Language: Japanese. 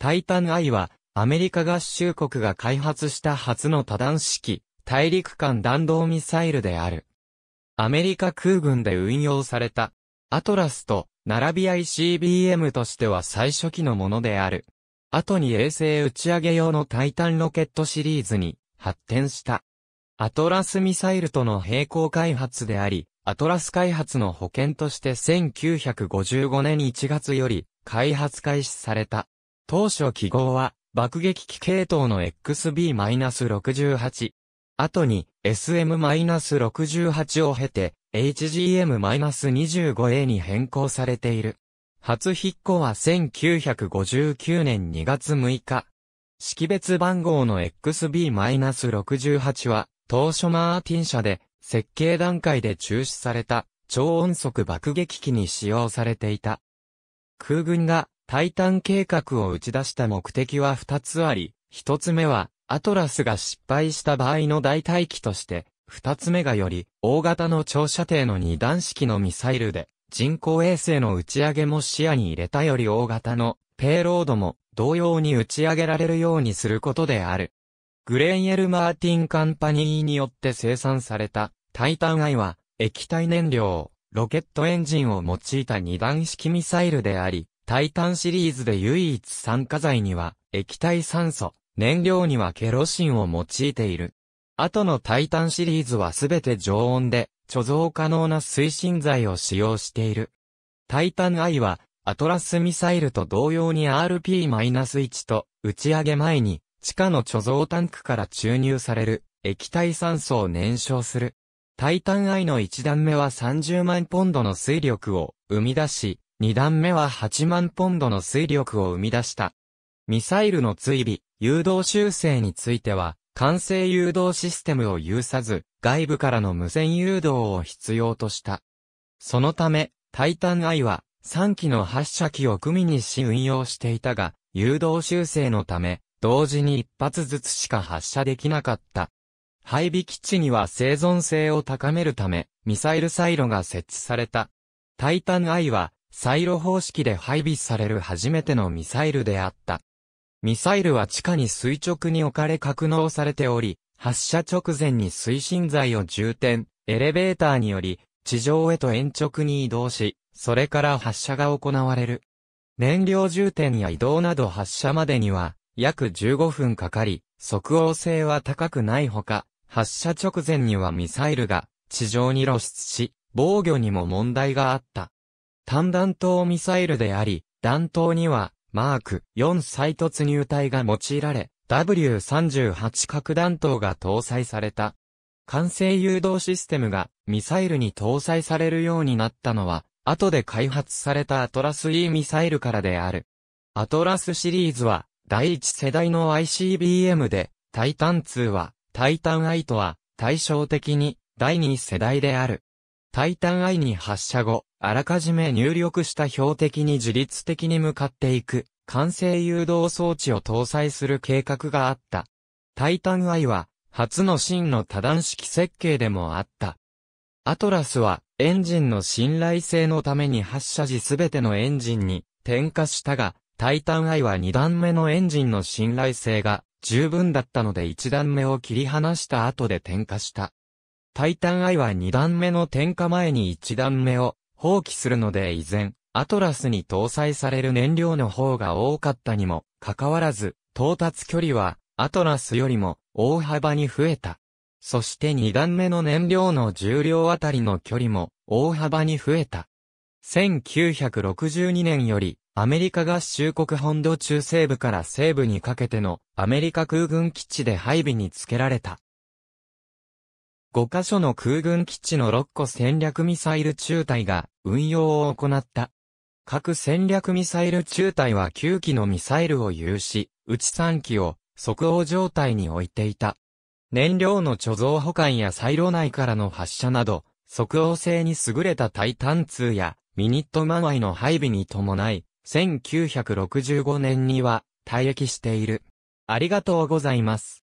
タイタンアイは、アメリカ合衆国が開発した初の多弾式、大陸間弾道ミサイルである。アメリカ空軍で運用された、アトラスと、並び ICBM としては最初期のものである。後に衛星打ち上げ用のタイタンロケットシリーズに発展した。アトラスミサイルとの並行開発であり、アトラス開発の保険として1955年1月より開発開始された。当初記号は、爆撃機系統の XB-68。後に SM-68 を経て HGM-25A に変更されている。初筆行は1959年2月6日。識別番号の XB-68 は当初マーティン社で設計段階で中止された超音速爆撃機に使用されていた。空軍がタイタン計画を打ち出した目的は二つあり、一つ目は、アトラスが失敗した場合の代替機として、二つ目がより、大型の長射程の二段式のミサイルで、人工衛星の打ち上げも視野に入れたより大型の、ペイロードも、同様に打ち上げられるようにすることである。グレンエル・マーティン・カンパニーによって生産された、タイタンイは、液体燃料、ロケットエンジンを用いた二段式ミサイルであり、タイタンシリーズで唯一酸化剤には液体酸素、燃料にはケロシンを用いている。後のタイタンシリーズはすべて常温で貯蔵可能な推進剤を使用している。タイタン I はアトラスミサイルと同様に RP-1 と打ち上げ前に地下の貯蔵タンクから注入される液体酸素を燃焼する。タイタン I の1段目は30万ポンドの水力を生み出し、2段目は8万ポンドの水力を生み出した。ミサイルの追尾、誘導修正については、完成誘導システムを有さず、外部からの無線誘導を必要とした。そのため、タイタンアイは、3機の発射機を組にし運用していたが、誘導修正のため、同時に一発ずつしか発射できなかった。配備基地には生存性を高めるため、ミサイルサイロが設置された。タイタンイは、サイロ方式で配備される初めてのミサイルであった。ミサイルは地下に垂直に置かれ格納されており、発射直前に推進剤を充填、エレベーターにより、地上へと延直に移動し、それから発射が行われる。燃料充填や移動など発射までには、約15分かかり、即応性は高くないほか、発射直前にはミサイルが地上に露出し、防御にも問題があった。単弾頭ミサイルであり、弾頭には、マーク4再突入体が用いられ、W38 核弾頭が搭載された。完成誘導システムがミサイルに搭載されるようになったのは、後で開発されたアトラス E ミサイルからである。アトラスシリーズは、第一世代の ICBM で、タイタン2は、タイタン I とは、対照的に、第二世代である。タイタン I に発射後、あらかじめ入力した標的に自律的に向かっていく、完成誘導装置を搭載する計画があった。タイタン I は、初の真の多段式設計でもあった。アトラスは、エンジンの信頼性のために発射時すべてのエンジンに点火したが、タイタン I は2段目のエンジンの信頼性が十分だったので1段目を切り離した後で点火した。タイタンアイは2段目の点火前に1段目を放棄するので依然、アトラスに搭載される燃料の方が多かったにもかかわらず、到達距離はアトラスよりも大幅に増えた。そして2段目の燃料の重量あたりの距離も大幅に増えた。1962年よりアメリカ合衆国本土中西部から西部にかけてのアメリカ空軍基地で配備につけられた。5箇所の空軍基地の6個戦略ミサイル中隊が運用を行った。各戦略ミサイル中隊は9機のミサイルを有し、うち3機を即応状態に置いていた。燃料の貯蔵保管やサイロ内からの発射など、即応性に優れたタイタン2やミニットマンイの配備に伴い、1965年には退役している。ありがとうございます。